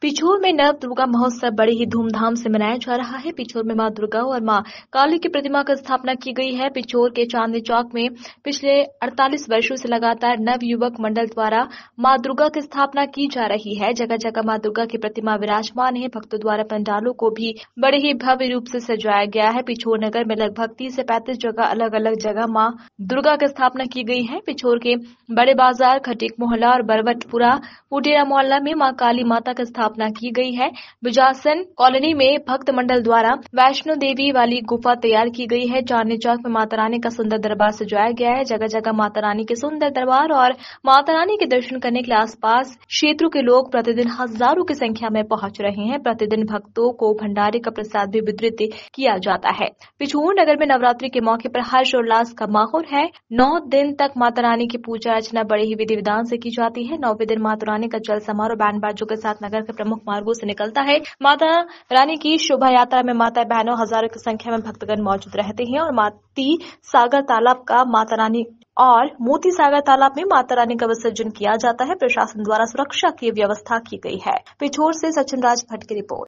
पिछोर में नव दुर्गा महोत्सव बड़े ही धूमधाम से मनाया जा रहा है पिछोर में माँ दुर्गा और माँ काली की प्रतिमा की स्थापना की गई है पिछोर के चांदनी चौक में पिछले 48 वर्षों से लगातार नव युवक मंडल द्वारा माँ दुर्गा की स्थापना की जा रही है जगह जगह माँ दुर्गा की प्रतिमा विराजमान है भक्तों द्वारा पंडालों को भी बड़े ही भव्य रूप से सजाया गया है पिछोर नगर में लगभग तीस से पैंतीस जगह अलग अलग जगह माँ दुर्गा की स्थापना की गई है पिछोर के बड़े बाजार खटीक मोहल्ला और बरबटपुरा उटेरा मोहल्ला में माँ काली माता का स्थापना स्थापना की गई है बिजासन कॉलोनी में भक्त मंडल द्वारा वैष्णो देवी वाली गुफा तैयार की गई है चांदनी चौक में माता रानी का सुंदर दरबार सजाया गया है जगह जगह माता रानी के सुंदर दरबार और माता रानी के दर्शन करने के आसपास क्षेत्रों के लोग प्रतिदिन हजारों की संख्या में पहुंच रहे हैं प्रतिदिन भक्तों को भंडारे का प्रसाद भी वितरित किया जाता है पिछूर नगर में नवरात्रि के मौके पर उल्लास का माहौल है नौ दिन तक माता रानी की पूजा अर्चना बड़े ही विधि विधान से की जाती है नौवे दिन माता रानी का जल समारोह बैंड बाजों के साथ नगर के प्रमुख मार्गो से निकलता है माता रानी की शोभा यात्रा में माता बहनों हजारों की संख्या में भक्तगण मौजूद रहते हैं और माती सागर तालाब का माता रानी और मोती सागर तालाब में माता रानी का विसर्जन किया जाता है प्रशासन द्वारा सुरक्षा की व्यवस्था की गई है पिछोर से सचिन राज भट्ट की रिपोर्ट